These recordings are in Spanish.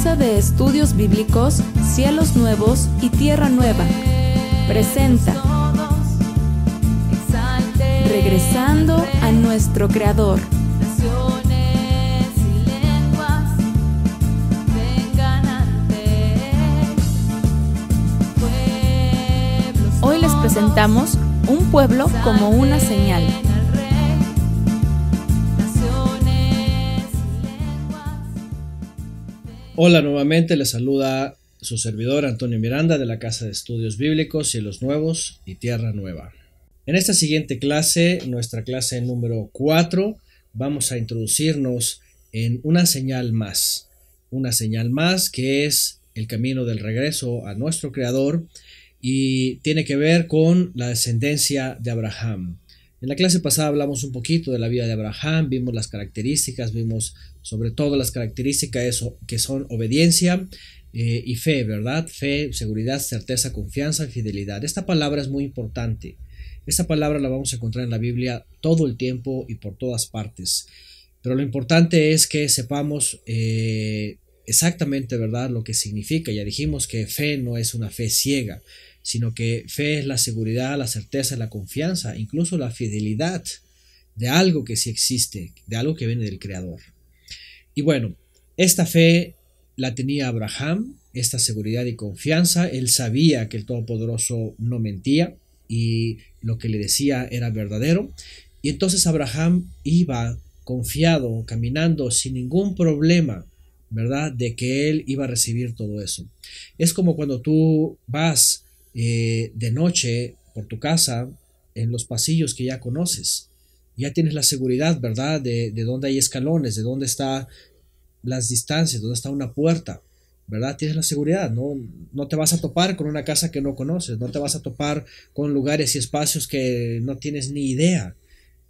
de Estudios Bíblicos Cielos Nuevos y Tierra Nueva presenta Regresando a nuestro Creador. Hoy les presentamos Un pueblo como una señal. Hola nuevamente, le saluda su servidor Antonio Miranda de la Casa de Estudios Bíblicos, Cielos Nuevos y Tierra Nueva. En esta siguiente clase, nuestra clase número 4, vamos a introducirnos en una señal más, una señal más que es el camino del regreso a nuestro Creador y tiene que ver con la descendencia de Abraham. En la clase pasada hablamos un poquito de la vida de Abraham, vimos las características, vimos sobre todo las características que son obediencia eh, y fe, ¿verdad? Fe, seguridad, certeza, confianza fidelidad. Esta palabra es muy importante. Esta palabra la vamos a encontrar en la Biblia todo el tiempo y por todas partes. Pero lo importante es que sepamos eh, exactamente, ¿verdad?, lo que significa. Ya dijimos que fe no es una fe ciega, sino que fe es la seguridad, la certeza, la confianza, incluso la fidelidad de algo que sí existe, de algo que viene del Creador. Y bueno, esta fe la tenía Abraham, esta seguridad y confianza. Él sabía que el Todopoderoso no mentía y lo que le decía era verdadero. Y entonces Abraham iba confiado, caminando sin ningún problema, ¿verdad? De que él iba a recibir todo eso. Es como cuando tú vas eh, de noche por tu casa en los pasillos que ya conoces ya tienes la seguridad, ¿verdad? De, dónde hay escalones, de dónde están las distancias, dónde está una puerta, ¿verdad? Tienes la seguridad, ¿no? No te vas a topar con una casa que no conoces, no te vas a topar con lugares y espacios que no tienes ni idea.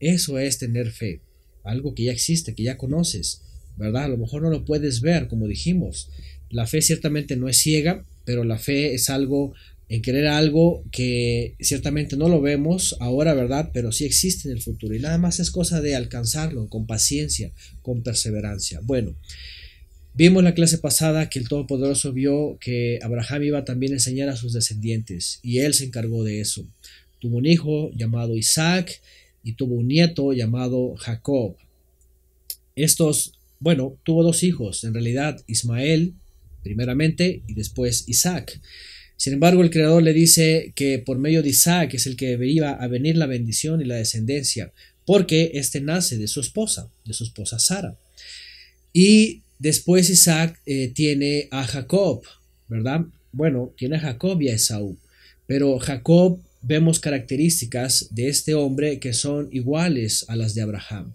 Eso es tener fe, algo que ya existe, que ya conoces, ¿verdad? A lo mejor no lo puedes ver, como dijimos. La fe ciertamente no es ciega, pero la fe es algo en querer algo que ciertamente no lo vemos ahora, ¿verdad? Pero sí existe en el futuro y nada más es cosa de alcanzarlo con paciencia, con perseverancia. Bueno, vimos la clase pasada que el Todopoderoso vio que Abraham iba también a enseñar a sus descendientes y él se encargó de eso. Tuvo un hijo llamado Isaac y tuvo un nieto llamado Jacob. Estos, bueno, tuvo dos hijos, en realidad Ismael primeramente y después Isaac. Sin embargo, el Creador le dice que por medio de Isaac es el que debería a venir la bendición y la descendencia, porque éste nace de su esposa, de su esposa Sara. Y después Isaac eh, tiene a Jacob, ¿verdad? Bueno, tiene a Jacob y a Esaú, pero Jacob vemos características de este hombre que son iguales a las de Abraham.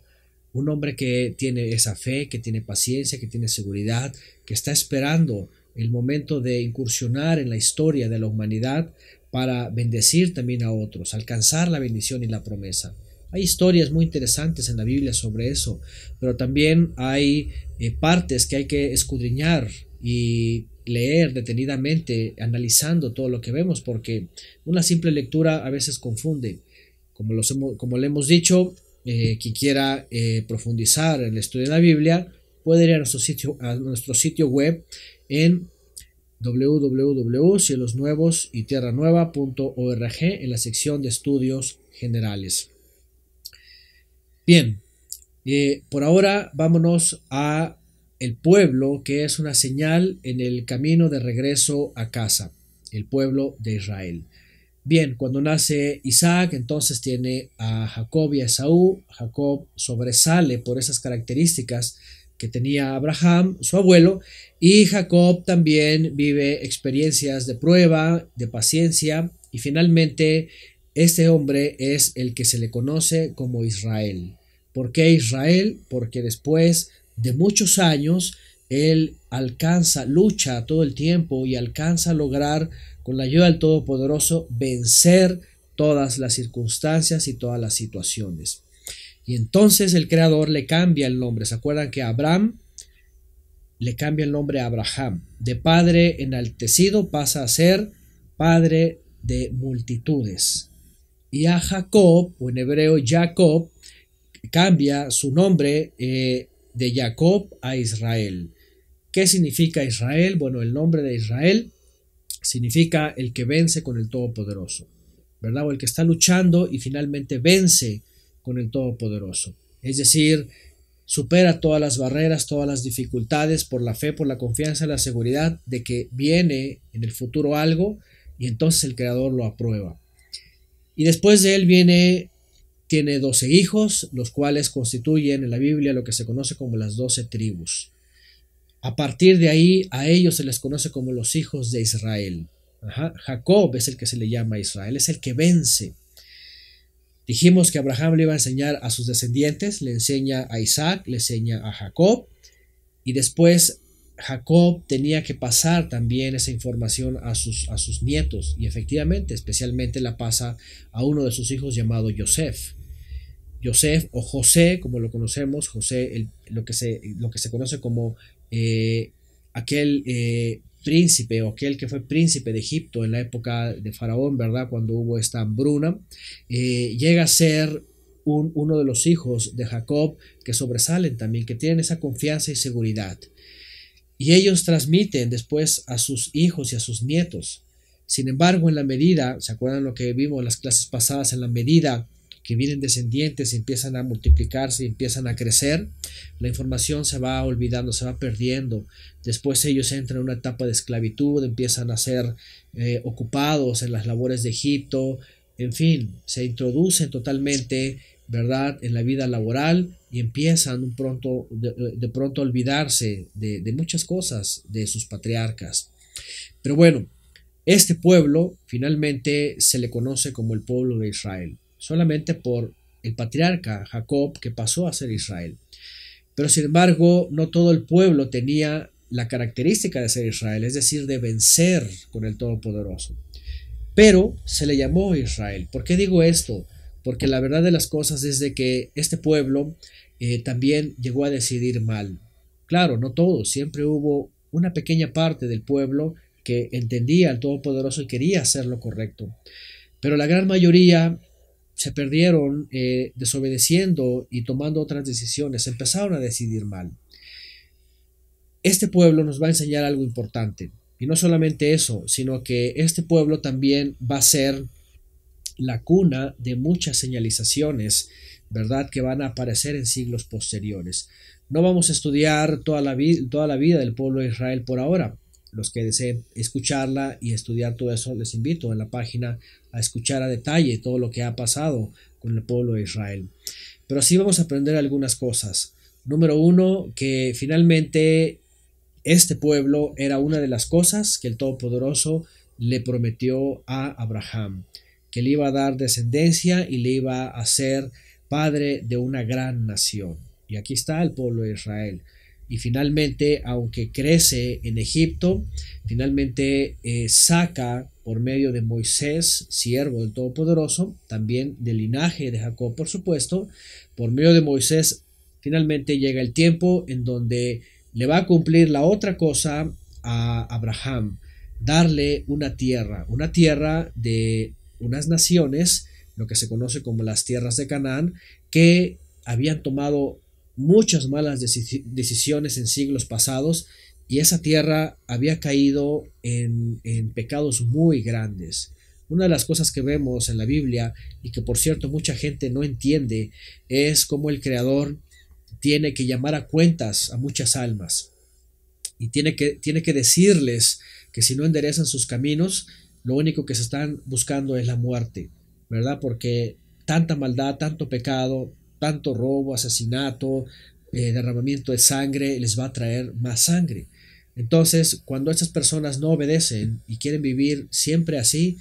Un hombre que tiene esa fe, que tiene paciencia, que tiene seguridad, que está esperando el momento de incursionar en la historia de la humanidad para bendecir también a otros, alcanzar la bendición y la promesa. Hay historias muy interesantes en la Biblia sobre eso, pero también hay eh, partes que hay que escudriñar y leer detenidamente, analizando todo lo que vemos, porque una simple lectura a veces confunde. Como, como le hemos dicho, eh, quien quiera eh, profundizar en el estudio de la Biblia puede ir a nuestro sitio, a nuestro sitio web en tierranueva.org en la sección de estudios generales. Bien, eh, por ahora vámonos a el pueblo que es una señal en el camino de regreso a casa, el pueblo de Israel. Bien, cuando nace Isaac, entonces tiene a Jacob y a Esaú. Jacob sobresale por esas características que tenía Abraham, su abuelo, y Jacob también vive experiencias de prueba, de paciencia, y finalmente este hombre es el que se le conoce como Israel. ¿Por qué Israel? Porque después de muchos años, él alcanza, lucha todo el tiempo y alcanza a lograr, con la ayuda del Todopoderoso, vencer todas las circunstancias y todas las situaciones. Y entonces el creador le cambia el nombre. ¿Se acuerdan que Abraham le cambia el nombre a Abraham? De padre enaltecido pasa a ser padre de multitudes. Y a Jacob, o en hebreo Jacob, cambia su nombre eh, de Jacob a Israel. ¿Qué significa Israel? Bueno, el nombre de Israel significa el que vence con el Todopoderoso, ¿verdad? O el que está luchando y finalmente vence con el Todopoderoso. Es decir, supera todas las barreras, todas las dificultades por la fe, por la confianza, la seguridad de que viene en el futuro algo y entonces el Creador lo aprueba. Y después de él viene, tiene doce hijos, los cuales constituyen en la Biblia lo que se conoce como las doce tribus. A partir de ahí a ellos se les conoce como los hijos de Israel. Jacob es el que se le llama Israel, es el que vence Dijimos que Abraham le iba a enseñar a sus descendientes, le enseña a Isaac, le enseña a Jacob, y después Jacob tenía que pasar también esa información a sus, a sus nietos, y efectivamente, especialmente la pasa a uno de sus hijos llamado Joseph. Joseph o José, como lo conocemos, José, lo, que se, lo que se conoce como eh, aquel eh, príncipe o aquel que fue príncipe de Egipto en la época de Faraón, ¿verdad? Cuando hubo esta hambruna, eh, llega a ser uno de los hijos de Jacob que sobresalen también, que tienen esa confianza y seguridad. Y ellos transmiten después a sus hijos y a sus nietos. Sin embargo, en la medida, ¿se acuerdan lo que vimos en las clases pasadas? En la medida que vienen descendientes y empiezan a multiplicarse y empiezan a crecer, la información se va olvidando, se va perdiendo. Después ellos entran en una etapa de esclavitud, empiezan a ser eh, ocupados en las labores de Egipto, en fin, se introducen totalmente, ¿verdad?, en la vida laboral y empiezan de, pronto a olvidarse de muchas cosas de sus patriarcas. Pero bueno, este pueblo finalmente se le conoce como el pueblo de Israel solamente por el patriarca Jacob que pasó a ser Israel. Pero sin embargo, no todo el pueblo tenía la característica de ser Israel, es decir, de vencer con el Todopoderoso. Pero se le llamó Israel. ¿Por qué digo esto? Porque la verdad de las cosas es de que este pueblo eh, también llegó a decidir mal. Claro, no todo, siempre hubo una pequeña parte del pueblo que entendía al Todopoderoso y quería hacer lo correcto. Pero la gran mayoría se perdieron eh, desobedeciendo y tomando otras decisiones, empezaron a decidir mal. Este pueblo nos va a enseñar algo importante. Y no solamente eso, sino que este pueblo también va a ser la cuna de muchas señalizaciones, ¿verdad?, que van a aparecer en siglos posteriores. No vamos a estudiar toda la, toda la vida del pueblo de Israel por ahora, los que deseen escucharla y estudiar todo eso, les invito en la página a escuchar a detalle todo lo que ha pasado con el pueblo de Israel. Pero sí vamos a aprender algunas cosas. Número uno, que finalmente este pueblo era una de las cosas que el Todopoderoso le prometió a Abraham, que le iba a dar descendencia y le iba a ser padre de una gran nación. Y aquí está el pueblo de Israel y finalmente, aunque crece en Egipto, finalmente eh, saca por medio de Moisés, siervo del Todopoderoso, también del linaje de Jacob, por supuesto, por medio de Moisés, finalmente llega el tiempo en donde le va a cumplir la otra cosa a Abraham, darle una tierra, una tierra de unas naciones, lo que se conoce como las tierras de Canaán, que habían tomado muchas malas decisiones en siglos pasados y esa tierra había caído en, pecados muy grandes. Una de las cosas que vemos en la Biblia y que por cierto mucha gente no entiende es cómo el Creador tiene que llamar a cuentas a muchas almas y tiene que, tiene que decirles que si no enderezan sus caminos, lo único que se están buscando es la muerte, ¿verdad? Porque tanta maldad, tanto pecado, tanto robo, asesinato, eh, derramamiento de sangre, les va a traer más sangre. Entonces, cuando estas personas no obedecen y quieren vivir siempre así,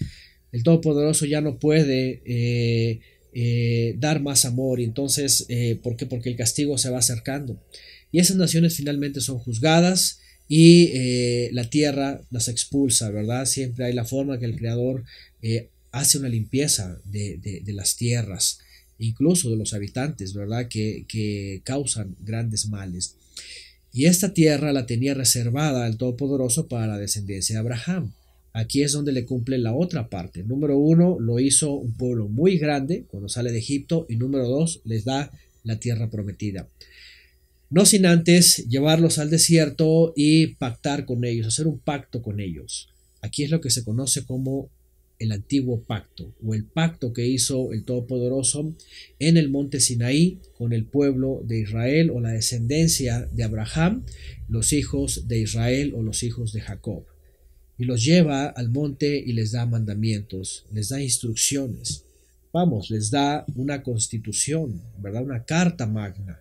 el Todopoderoso ya no puede eh, eh, dar más amor. Y entonces, ¿por qué? Porque el castigo se va acercando. Y esas naciones finalmente son juzgadas y la tierra las expulsa, ¿verdad? Siempre hay la forma que el Creador hace una limpieza de, de las tierras incluso de los habitantes, ¿verdad? Que, que causan grandes males. Y esta tierra la tenía reservada al Todopoderoso para la descendencia de Abraham. Aquí es donde le cumple la otra parte. Número uno, lo hizo un pueblo muy grande cuando sale de Egipto. Y número dos, les da la tierra prometida. No sin antes llevarlos al desierto y pactar con ellos, hacer un pacto con ellos. Aquí es lo que se conoce como el antiguo pacto o el pacto que hizo el Todopoderoso en el monte Sinaí con el pueblo de Israel o la descendencia de Abraham, los hijos de Israel o los hijos de Jacob. Y los lleva al monte y les da mandamientos, les da instrucciones. Vamos, les da una constitución, ¿verdad? Una carta magna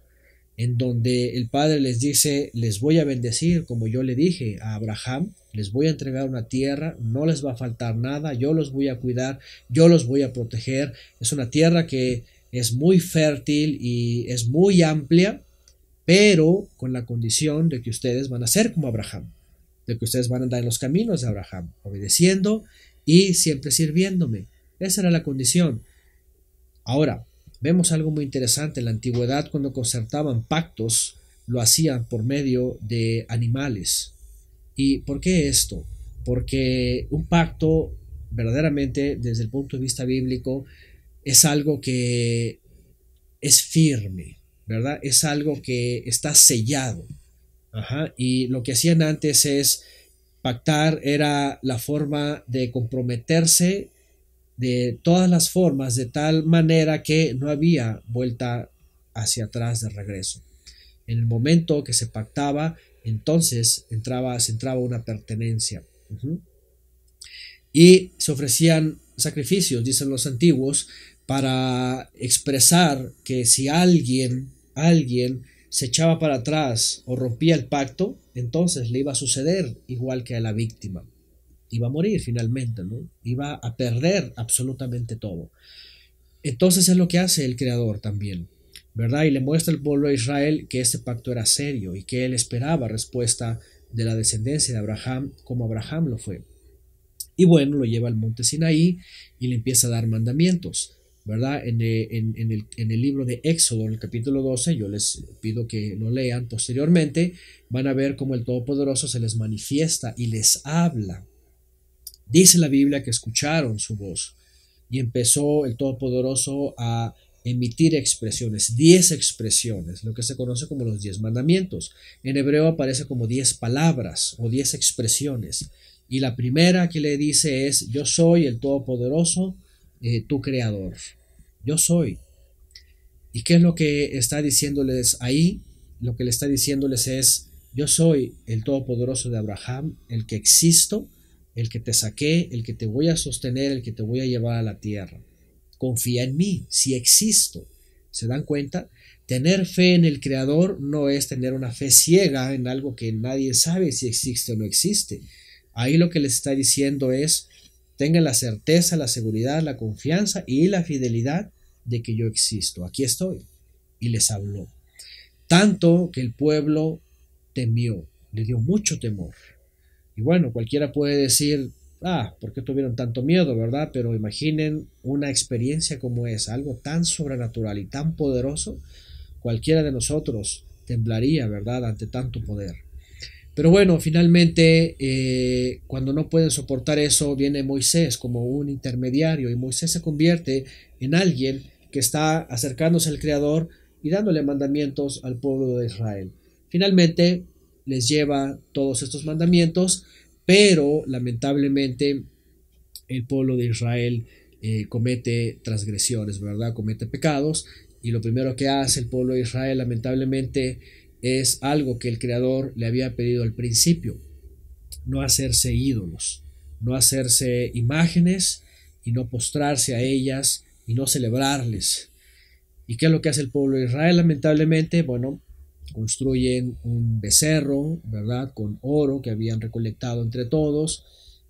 en donde el Padre les dice, les voy a bendecir como yo le dije a Abraham les voy a entregar una tierra, no les va a faltar nada, yo los voy a cuidar, yo los voy a proteger. Es una tierra que es muy fértil y es muy amplia, pero con la condición de que ustedes van a ser como Abraham, de que ustedes van a andar en los caminos de Abraham, obedeciendo y siempre sirviéndome. Esa era la condición. Ahora, vemos algo muy interesante. En la antigüedad, cuando concertaban pactos, lo hacían por medio de animales ¿Y por qué esto? Porque un pacto, verdaderamente, desde el punto de vista bíblico, es algo que es firme, ¿verdad? Es algo que está sellado. Y lo que hacían antes es pactar era la forma de comprometerse de todas las formas de tal manera que no había vuelta hacia atrás de regreso. En el momento que se pactaba entonces entraba, se entraba una pertenencia. Y se ofrecían sacrificios, dicen los antiguos, para expresar que si alguien, alguien se echaba para atrás o rompía el pacto, entonces le iba a suceder igual que a la víctima. Iba a morir finalmente, ¿no? Iba a perder absolutamente todo. Entonces es lo que hace el creador también. ¿verdad? Y le muestra al pueblo de Israel que este pacto era serio y que él esperaba respuesta de la descendencia de Abraham como Abraham lo fue. Y bueno, lo lleva al monte Sinaí y le empieza a dar mandamientos, ¿verdad? En, eh, el, en el, libro de Éxodo, en el capítulo 12, yo les pido que lo lean posteriormente, van a ver cómo el Todopoderoso se les manifiesta y les habla. Dice la Biblia que escucharon su voz y empezó el Todopoderoso a emitir expresiones, diez expresiones, lo que se conoce como los diez mandamientos. En hebreo aparece como diez palabras o diez expresiones. Y la primera que le dice es, yo soy el Todopoderoso, eh, tu Creador. Yo soy. ¿Y qué es lo que está diciéndoles ahí? Lo que le está diciéndoles es, yo soy el Todopoderoso de Abraham, el que existo, el que te saqué, el que te voy a sostener, el que te voy a llevar a la tierra confía en mí, si existo. ¿Se dan cuenta? Tener fe en el Creador no es tener una fe ciega en algo que nadie sabe si existe o no existe. Ahí lo que les está diciendo es, tengan la certeza, la seguridad, la confianza y la fidelidad de que yo existo. Aquí estoy. Y les habló. Tanto que el pueblo temió, le dio mucho temor. Y bueno, cualquiera puede decir, ah, ¿por tuvieron tanto miedo, verdad? Pero imaginen una experiencia como es, algo tan sobrenatural y tan poderoso, cualquiera de nosotros temblaría, ¿verdad?, ante tanto poder. Pero bueno, finalmente, eh, cuando no pueden soportar eso, viene Moisés como un intermediario y Moisés se convierte en alguien que está acercándose al Creador y dándole mandamientos al pueblo de Israel. Finalmente, les lleva todos estos mandamientos pero lamentablemente el pueblo de Israel eh, comete transgresiones, ¿verdad? Comete pecados y lo primero que hace el pueblo de Israel lamentablemente es algo que el Creador le había pedido al principio, no hacerse ídolos, no hacerse imágenes y no postrarse a ellas y no celebrarles. ¿Y qué es lo que hace el pueblo de Israel lamentablemente? Bueno, construyen un becerro, ¿verdad? Con oro que habían recolectado entre todos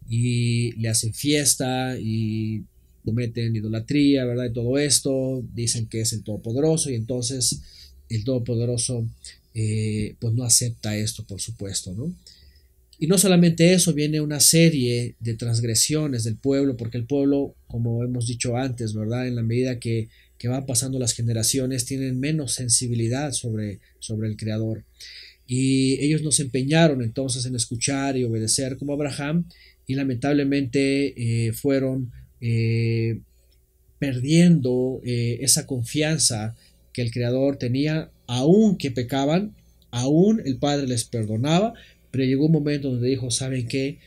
y le hacen fiesta y cometen idolatría, ¿verdad? Y todo esto, dicen que es el Todopoderoso y entonces el Todopoderoso eh, pues no acepta esto, por supuesto, ¿no? Y no solamente eso, viene una serie de transgresiones del pueblo, porque el pueblo, como hemos dicho antes, ¿verdad? En la medida que que van pasando las generaciones tienen menos sensibilidad sobre, sobre el Creador. Y ellos nos empeñaron entonces en escuchar y obedecer como Abraham y lamentablemente eh, fueron eh, perdiendo eh, esa confianza que el Creador tenía, aun que pecaban, aún el Padre les perdonaba, pero llegó un momento donde dijo, ¿saben qué?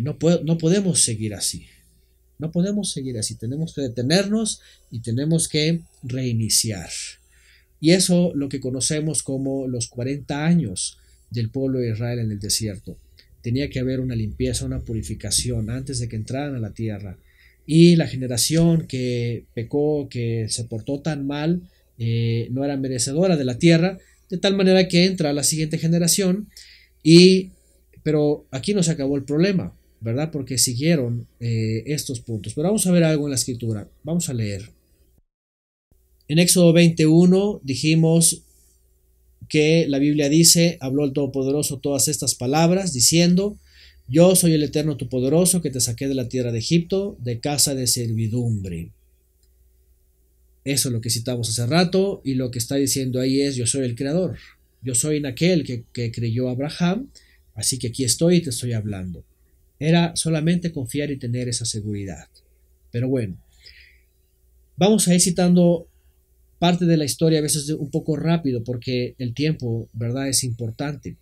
no, puedo, no podemos seguir así. No podemos seguir así, tenemos que detenernos y tenemos que reiniciar. Y eso lo que conocemos como los 40 años del pueblo de Israel en el desierto. Tenía que haber una limpieza, una purificación antes de que entraran a la tierra. Y la generación que pecó, que se portó tan mal, eh, no era merecedora de la tierra, de tal manera que entra la siguiente generación y pero aquí no se acabó el problema. ¿verdad? Porque siguieron eh, estos puntos. Pero vamos a ver algo en la escritura. Vamos a leer. En Éxodo 21 dijimos que la Biblia dice, habló el Todopoderoso todas estas palabras, diciendo, yo soy el Eterno tu poderoso que te saqué de la tierra de Egipto, de casa de servidumbre. Eso es lo que citamos hace rato y lo que está diciendo ahí es, yo soy el Creador, yo soy en aquel que, que creyó Abraham, así que aquí estoy y te estoy hablando. Era solamente confiar y tener esa seguridad. Pero bueno, vamos a ir citando parte de la historia a veces un poco rápido porque el tiempo, ¿verdad? Es importante.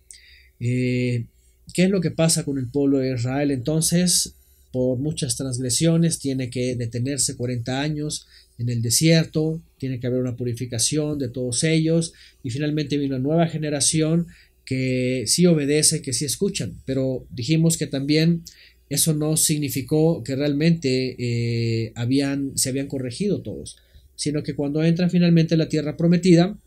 Eh, ¿Qué es lo que pasa con el pueblo de Israel? Entonces, por muchas transgresiones, tiene que detenerse 40 años en el desierto, tiene que haber una purificación de todos ellos y finalmente viene una nueva generación que sí obedecen, que sí escuchan, pero dijimos que también eso no significó que realmente eh, habían, se habían corregido todos, sino que cuando entra finalmente la tierra prometida,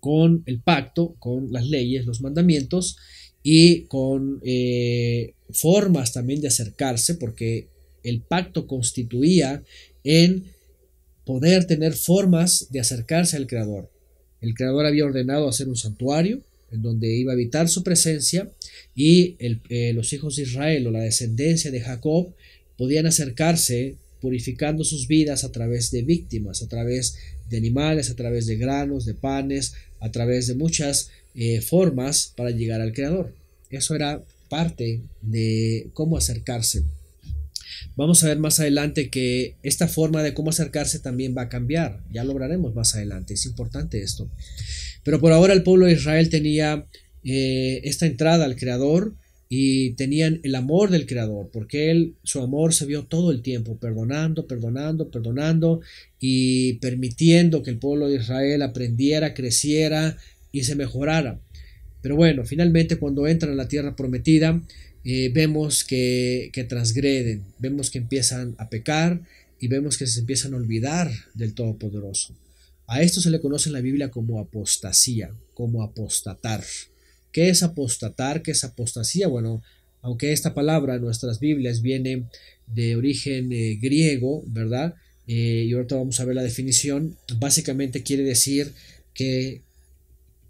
con el pacto, con las leyes, los mandamientos y con eh, formas también de acercarse, porque el pacto constituía en poder tener formas de acercarse al Creador. El Creador había ordenado hacer un santuario, en donde iba a evitar su presencia y eh, los hijos de Israel o la descendencia de Jacob podían acercarse purificando sus vidas a través de víctimas, a través de animales, a través de granos, de panes, a través de muchas eh, formas para llegar al Creador. Eso era parte de cómo acercarse. Vamos a ver más adelante que esta forma de cómo acercarse también va a cambiar. Ya lo más adelante. Es importante esto. Pero por ahora el pueblo de Israel tenía eh, esta entrada al Creador y tenían el amor del Creador, porque él, su amor se vio todo el tiempo, perdonando, perdonando, perdonando y permitiendo que el pueblo de Israel aprendiera, creciera y se mejorara. Pero bueno, finalmente cuando entran a la tierra prometida, eh, vemos que transgreden, vemos que empiezan a pecar y vemos que se empiezan a olvidar del Todopoderoso. A esto se le conoce en la Biblia como apostasía, como apostatar. ¿Qué es apostatar? ¿Qué es apostasía? Bueno, aunque esta palabra en nuestras Biblias viene de origen eh, griego, ¿verdad? Eh, y ahorita vamos a ver la definición. Básicamente quiere decir que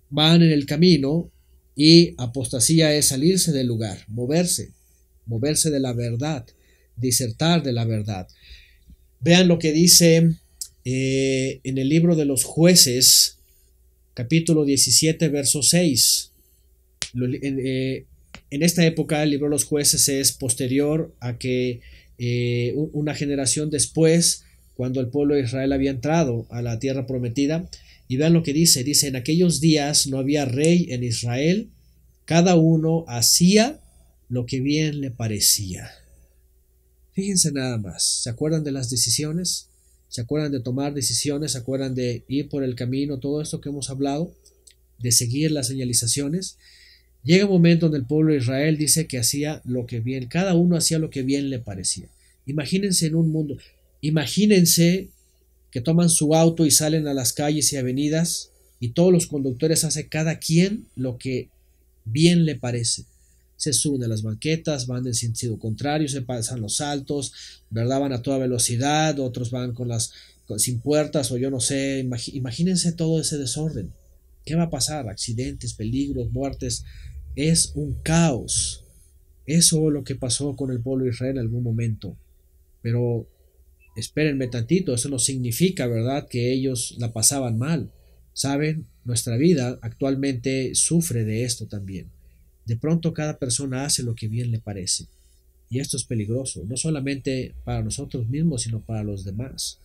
van en el camino y apostasía es salirse del lugar, moverse, moverse de la verdad, disertar de la verdad. Vean lo que dice eh, en el libro de los jueces, capítulo 17, verso 6. Eh, en, esta época el libro de los jueces es posterior a que eh, una generación después, cuando el pueblo de Israel había entrado a la tierra prometida, y vean lo que dice, dice, en aquellos días no había rey en Israel, cada uno hacía lo que bien le parecía. Fíjense nada más, ¿se acuerdan de las decisiones? se acuerdan de tomar decisiones, se acuerdan de ir por el camino, todo esto que hemos hablado, de seguir las señalizaciones. Llega un momento donde el pueblo de Israel dice que hacía lo que bien, cada uno hacía lo que bien le parecía. Imagínense en un mundo, imagínense que toman su auto y salen a las calles y avenidas y todos los conductores hacen cada quien lo que bien le parece se suben a las banquetas, van en sentido contrario, se pasan los saltos, ¿verdad? Van a toda velocidad, otros van con las sin puertas o yo no sé, imagínense todo ese desorden. ¿Qué va a pasar? Accidentes, peligros, muertes. Es un caos. Eso es lo que pasó con el pueblo de Israel en algún momento. Pero espérenme tantito, eso no significa, ¿verdad?, que ellos la pasaban mal. Saben, nuestra vida actualmente sufre de esto también. De pronto cada persona hace lo que bien le parece. Y esto es peligroso, no solamente para nosotros mismos, sino para los demás.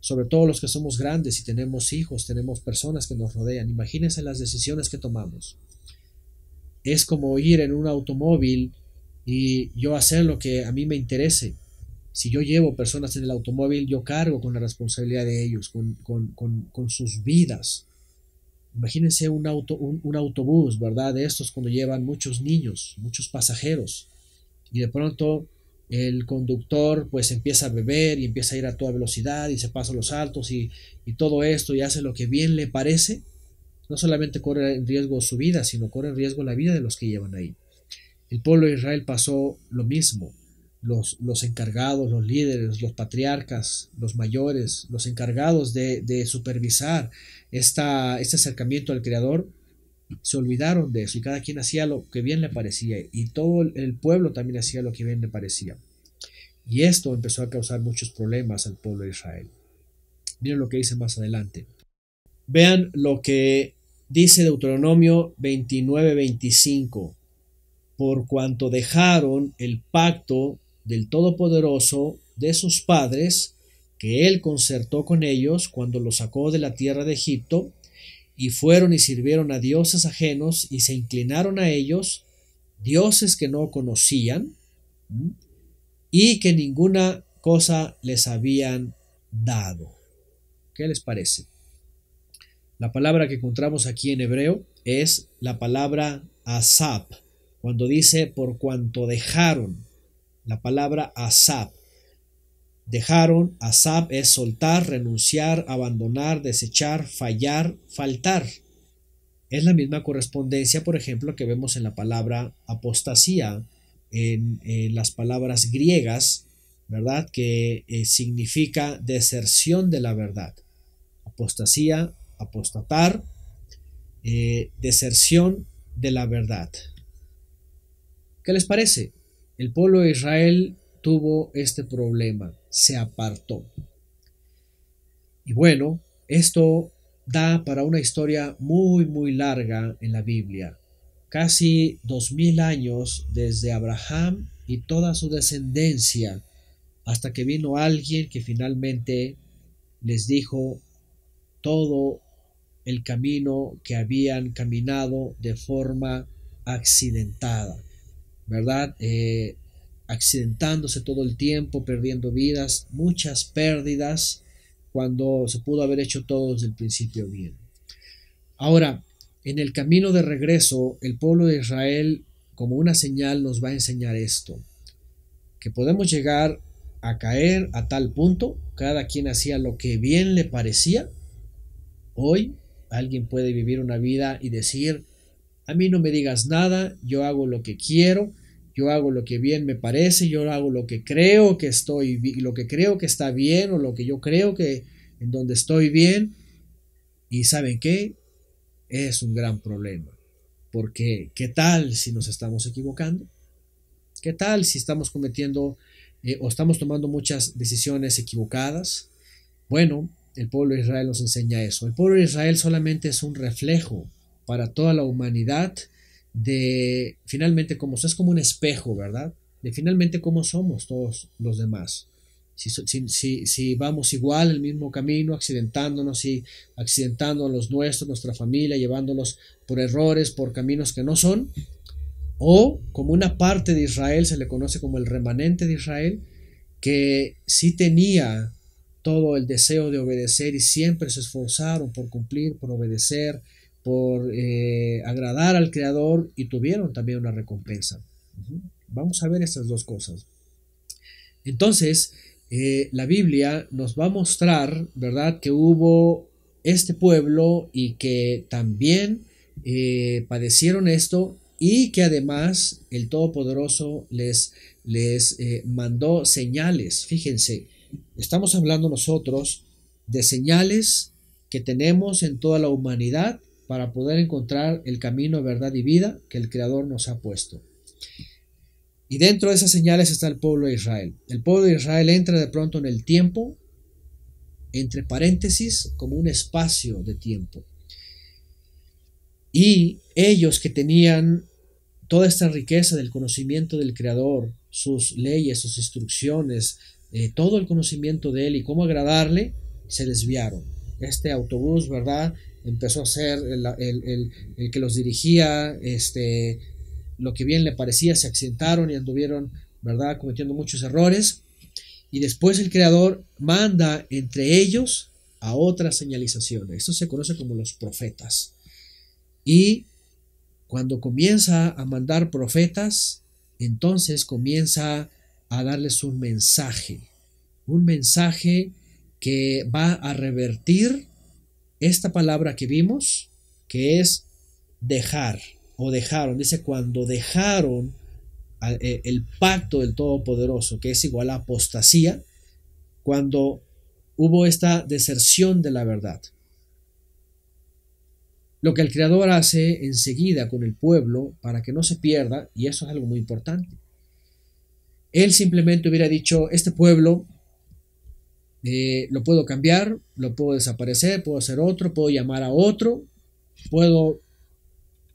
Sobre todo los que somos grandes y tenemos hijos, tenemos personas que nos rodean. Imagínense las decisiones que tomamos. Es como ir en un automóvil y yo hacer lo que a mí me interese. Si yo llevo personas en el automóvil, yo cargo con la responsabilidad de ellos, con, sus vidas. Imagínense un, auto, un, autobús, ¿verdad? De estos cuando llevan muchos niños, muchos pasajeros. Y de pronto el conductor pues empieza a beber y empieza a ir a toda velocidad y se pasa los altos y, y todo esto y hace lo que bien le parece. No solamente corre en riesgo su vida, sino corre en riesgo la vida de los que llevan ahí. El pueblo de Israel pasó lo mismo los, encargados, los líderes, los patriarcas, los mayores, los encargados de, supervisar esta, este acercamiento al Creador, se olvidaron de eso y cada quien hacía lo que bien le parecía y todo el pueblo también hacía lo que bien le parecía. Y esto empezó a causar muchos problemas al pueblo de Israel. Miren lo que dice más adelante. Vean lo que dice Deuteronomio 29-25. Por cuanto dejaron el pacto del Todopoderoso de sus padres, que él concertó con ellos cuando los sacó de la tierra de Egipto, y fueron y sirvieron a dioses ajenos y se inclinaron a ellos, dioses que no conocían, y que ninguna cosa les habían dado. ¿Qué les parece? La palabra que encontramos aquí en hebreo es la palabra asap, cuando dice por cuanto dejaron la palabra asap Dejaron, asab es soltar, renunciar, abandonar, desechar, fallar, faltar. Es la misma correspondencia, por ejemplo, que vemos en la palabra apostasía, en, las palabras griegas, ¿verdad? Que eh, significa deserción de la verdad. Apostasía, apostatar, eh, deserción de la verdad. ¿Qué les parece? El pueblo de Israel tuvo este problema, se apartó. Y bueno, esto da para una historia muy, muy larga en la Biblia. Casi dos mil años desde Abraham y toda su descendencia hasta que vino alguien que finalmente les dijo todo el camino que habían caminado de forma accidentada. ¿verdad? Eh, accidentándose todo el tiempo, perdiendo vidas, muchas pérdidas, cuando se pudo haber hecho todo desde el principio bien. Ahora, en el camino de regreso, el pueblo de Israel, como una señal, nos va a enseñar esto, que podemos llegar a caer a tal punto, cada quien hacía lo que bien le parecía. Hoy alguien puede vivir una vida y decir, a mí no me digas nada, yo hago lo que quiero, yo hago lo que bien me parece, yo hago lo que creo que estoy, lo que creo que está bien o lo que yo creo que en donde estoy bien. Y saben qué, es un gran problema, porque ¿qué tal si nos estamos equivocando? ¿Qué tal si estamos cometiendo eh, o estamos tomando muchas decisiones equivocadas? Bueno, el pueblo de Israel nos enseña eso. El pueblo de Israel solamente es un reflejo para toda la humanidad de finalmente como es como un espejo, ¿verdad? De finalmente cómo somos todos los demás. Si, si, si, si, vamos igual el mismo camino, accidentándonos y accidentando a los nuestros, nuestra familia, llevándolos por errores, por caminos que no son, o como una parte de Israel, se le conoce como el remanente de Israel, que sí tenía todo el deseo de obedecer y siempre se esforzaron por cumplir, por obedecer, por eh, agradar al Creador y tuvieron también una recompensa. Vamos a ver estas dos cosas. Entonces, eh, la Biblia nos va a mostrar, ¿verdad?, que hubo este pueblo y que también eh, padecieron esto y que además el Todopoderoso les, les mandó señales. Fíjense, estamos hablando nosotros de señales que tenemos en toda la humanidad para poder encontrar el camino, de verdad y vida que el Creador nos ha puesto. Y dentro de esas señales está el pueblo de Israel. El pueblo de Israel entra de pronto en el tiempo, entre paréntesis, como un espacio de tiempo. Y ellos que tenían toda esta riqueza del conocimiento del Creador, sus leyes, sus instrucciones, eh, todo el conocimiento de Él y cómo agradarle, se desviaron. Este autobús, ¿verdad? empezó a ser el, que los dirigía, este, lo que bien le parecía, se accidentaron y anduvieron, ¿verdad?, cometiendo muchos errores. Y después el creador manda entre ellos a otras señalizaciones. Esto se conoce como los profetas. Y cuando comienza a mandar profetas, entonces comienza a darles un mensaje, un mensaje que va a revertir esta palabra que vimos, que es dejar o dejaron, dice cuando dejaron eh, el pacto del Todopoderoso, que es igual a apostasía, cuando hubo esta deserción de la verdad. Lo que el Creador hace enseguida con el pueblo para que no se pierda, y eso es algo muy importante. Él simplemente hubiera dicho, este pueblo eh, lo puedo cambiar, lo puedo desaparecer, puedo hacer otro, puedo llamar a otro, puedo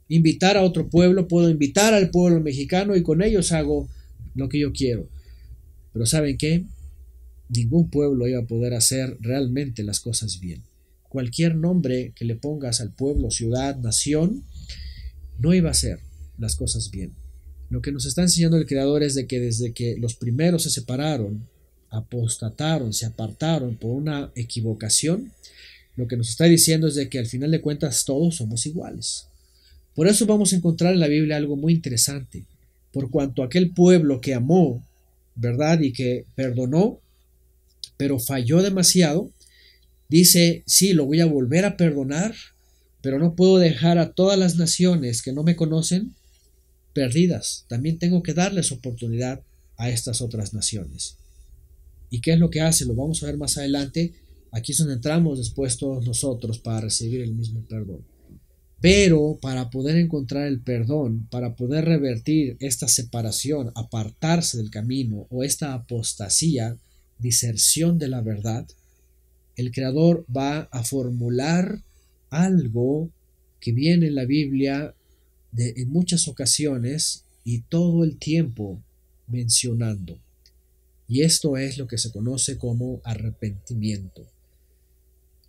invitar a otro pueblo, puedo invitar al pueblo mexicano y con ellos hago lo que yo quiero. Pero ¿saben qué? Ningún pueblo iba a poder hacer realmente las cosas bien. Cualquier nombre que le pongas al pueblo, ciudad, nación, no iba a hacer las cosas bien. Lo que nos está enseñando el Creador es de que desde que los primeros se separaron, apostataron, se apartaron por una equivocación, lo que nos está diciendo es de que al final de cuentas todos somos iguales. Por eso vamos a encontrar en la Biblia algo muy interesante, por cuanto aquel pueblo que amó, ¿verdad? Y que perdonó, pero falló demasiado, dice, sí, lo voy a volver a perdonar, pero no puedo dejar a todas las naciones que no me conocen perdidas. También tengo que darles oportunidad a estas otras naciones. ¿Y qué es lo que hace? Lo vamos a ver más adelante. Aquí es donde entramos después todos nosotros para recibir el mismo perdón. Pero para poder encontrar el perdón, para poder revertir esta separación, apartarse del camino o esta apostasía, diserción de la verdad, el Creador va a formular algo que viene en la Biblia en muchas ocasiones y todo el tiempo mencionando. Y esto es lo que se conoce como arrepentimiento.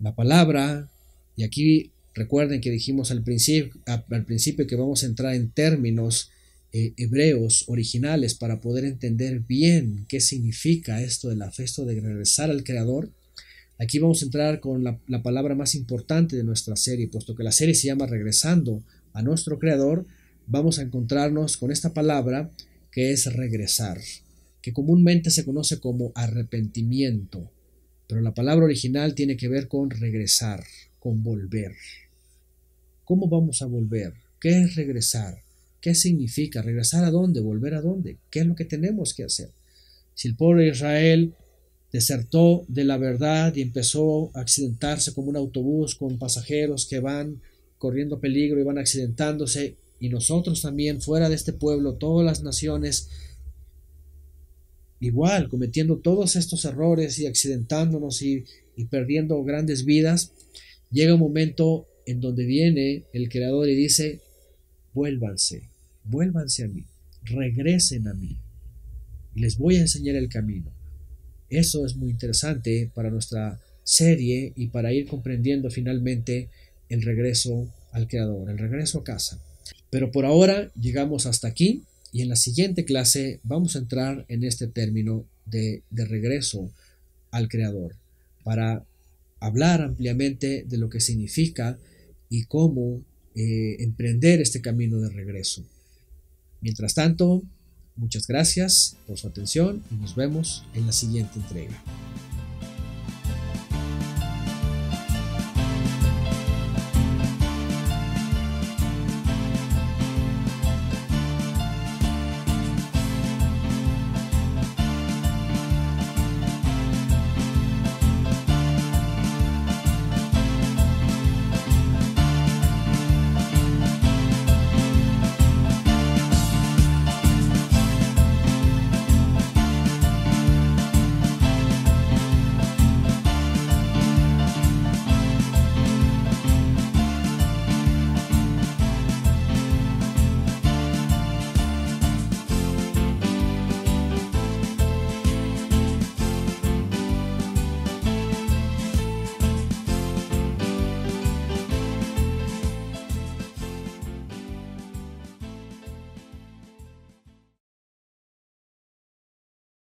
La palabra, y aquí recuerden que dijimos al principio, al principio que vamos a entrar en términos eh, hebreos originales para poder entender bien qué significa esto de la de regresar al Creador. Aquí vamos a entrar con la palabra más importante de nuestra serie, puesto que la serie se llama Regresando a nuestro Creador, vamos a encontrarnos con esta palabra que es regresar que comúnmente se conoce como arrepentimiento, pero la palabra original tiene que ver con regresar, con volver. ¿Cómo vamos a volver? ¿Qué es regresar? ¿Qué significa? ¿Regresar a dónde? ¿Volver a dónde? ¿Qué es lo que tenemos que hacer? Si el pobre Israel desertó de la verdad y empezó a accidentarse como un autobús con pasajeros que van corriendo peligro y van accidentándose, y nosotros también fuera de este pueblo, todas las naciones igual, cometiendo todos estos errores y accidentándonos y, y perdiendo grandes vidas, llega un momento en donde viene el Creador y dice, vuélvanse, vuélvanse a mí, regresen a mí, les voy a enseñar el camino. Eso es muy interesante para nuestra serie y para ir comprendiendo finalmente el regreso al Creador, el regreso a casa. Pero por ahora llegamos hasta aquí. Y en la siguiente clase vamos a entrar en este término de, regreso al Creador para hablar ampliamente de lo que significa y cómo eh, emprender este camino de regreso. Mientras tanto, muchas gracias por su atención y nos vemos en la siguiente entrega.